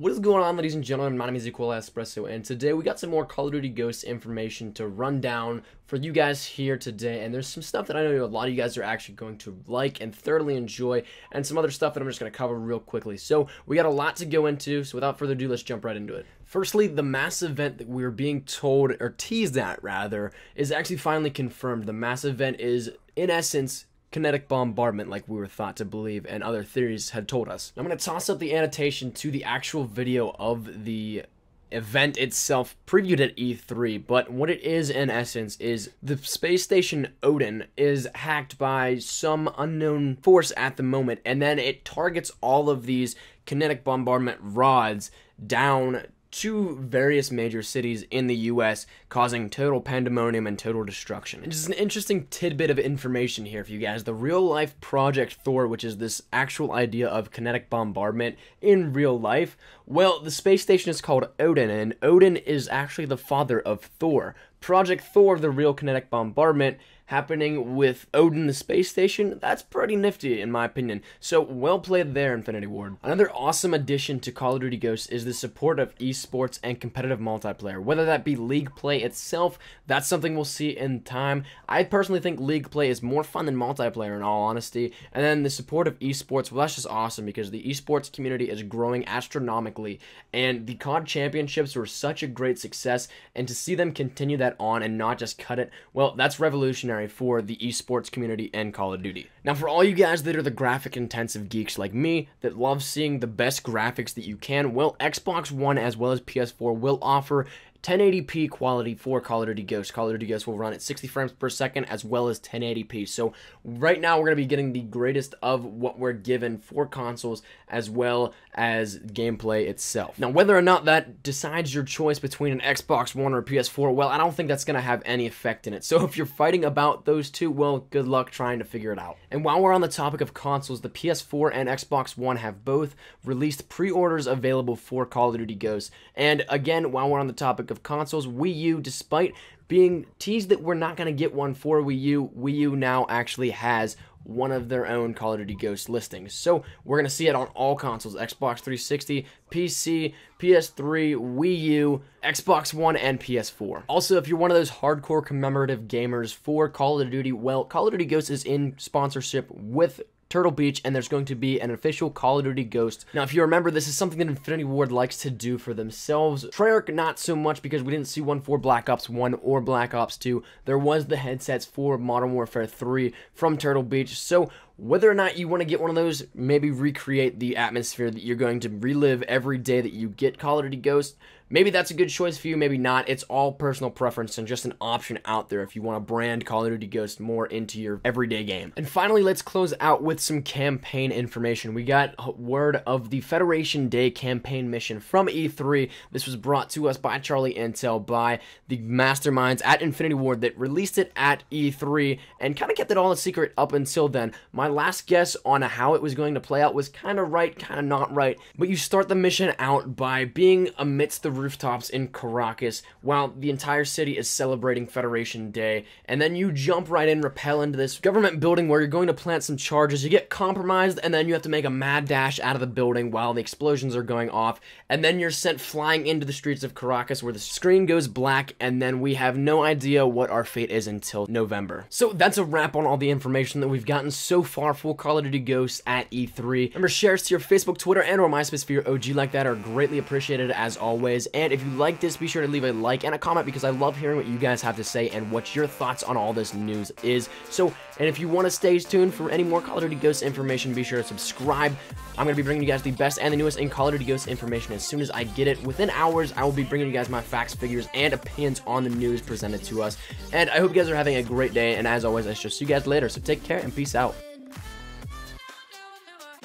What is going on, ladies and gentlemen? My name is Equal Espresso, and today we got some more Call of Duty Ghosts information to run down for you guys here today. And there's some stuff that I know a lot of you guys are actually going to like and thoroughly enjoy, and some other stuff that I'm just going to cover real quickly. So we got a lot to go into, so without further ado, let's jump right into it. Firstly, the mass event that we are being told, or teased at rather, is actually finally confirmed. The mass event is, in essence, kinetic bombardment like we were thought to believe and other theories had told us. I'm going to toss up the annotation to the actual video of the event itself previewed at E3, but what it is in essence is the space station Odin is hacked by some unknown force at the moment, and then it targets all of these kinetic bombardment rods down to various major cities in the US, causing total pandemonium and total destruction. It's just an interesting tidbit of information here for you guys. The real life Project Thor, which is this actual idea of kinetic bombardment in real life, well, the space station is called Odin, and Odin is actually the father of Thor. Project Thor, the real kinetic bombardment, happening with Odin the space station, that's pretty nifty in my opinion. So well played there, Infinity Ward. Another awesome addition to Call of Duty Ghosts is the support of esports and competitive multiplayer. Whether that be league play itself, that's something we'll see in time. I personally think league play is more fun than multiplayer in all honesty. And then the support of esports, well that's just awesome because the esports community is growing astronomically and the COD championships were such a great success and to see them continue that on and not just cut it, well that's revolutionary revolutionary for the esports community and Call of Duty. Now, for all you guys that are the graphic intensive geeks like me that love seeing the best graphics that you can, well, Xbox One as well as PS4 will offer 1080p quality for Call of Duty Ghosts. Call of Duty Ghosts will run at 60 frames per second as well as 1080p. So right now we're going to be getting the greatest of what we're given for consoles as well as gameplay itself. Now whether or not that decides your choice between an Xbox One or a PS4, well I don't think that's going to have any effect in it. So if you're fighting about those two, well good luck trying to figure it out. And while we're on the topic of consoles, the PS4 and Xbox One have both released pre-orders available for Call of Duty Ghosts. And again, while we're on the topic of consoles. Wii U, despite being teased that we're not going to get one for Wii U, Wii U now actually has one of their own Call of Duty Ghost listings. So we're going to see it on all consoles Xbox 360, PC, PS3, Wii U, Xbox One, and PS4. Also, if you're one of those hardcore commemorative gamers for Call of Duty, well, Call of Duty Ghost is in sponsorship with Turtle Beach, and there's going to be an official Call of Duty Ghost. Now, if you remember, this is something that Infinity Ward likes to do for themselves. Treyarch, not so much because we didn't see one for Black Ops 1 or Black Ops 2. There was the headsets for Modern Warfare 3 from Turtle Beach, so whether or not you want to get one of those, maybe recreate the atmosphere that you're going to relive every day that you get Call of Duty Ghost. Maybe that's a good choice for you, maybe not. It's all personal preference and just an option out there if you want to brand Call of Duty Ghost more into your everyday game. And finally, let's close out with some campaign information. We got word of the Federation Day campaign mission from E3. This was brought to us by Charlie Intel, by the masterminds at Infinity Ward that released it at E3 and kind of kept it all a secret up until then. My last guess on how it was going to play out was kind of right, kind of not right. But you start the mission out by being amidst the rooftops in Caracas while the entire city is celebrating Federation Day, and then you jump right in, rappel into this government building where you're going to plant some charges. You get compromised, and then you have to make a mad dash out of the building while the explosions are going off, and then you're sent flying into the streets of Caracas where the screen goes black, and then we have no idea what our fate is until November. So that's a wrap on all the information that we've gotten so far far for Call of Duty Ghosts at E3. Remember, shares to your Facebook, Twitter, and or MySpace for your OG like that are greatly appreciated as always. And if you like this, be sure to leave a like and a comment because I love hearing what you guys have to say and what your thoughts on all this news is. So, and if you want to stay tuned for any more Call of Duty Ghosts information, be sure to subscribe. I'm going to be bringing you guys the best and the newest in Call of Duty Ghosts information as soon as I get it. Within hours, I will be bringing you guys my facts, figures, and opinions on the news presented to us. And I hope you guys are having a great day. And as always, I shall see you guys later. So take care and peace out.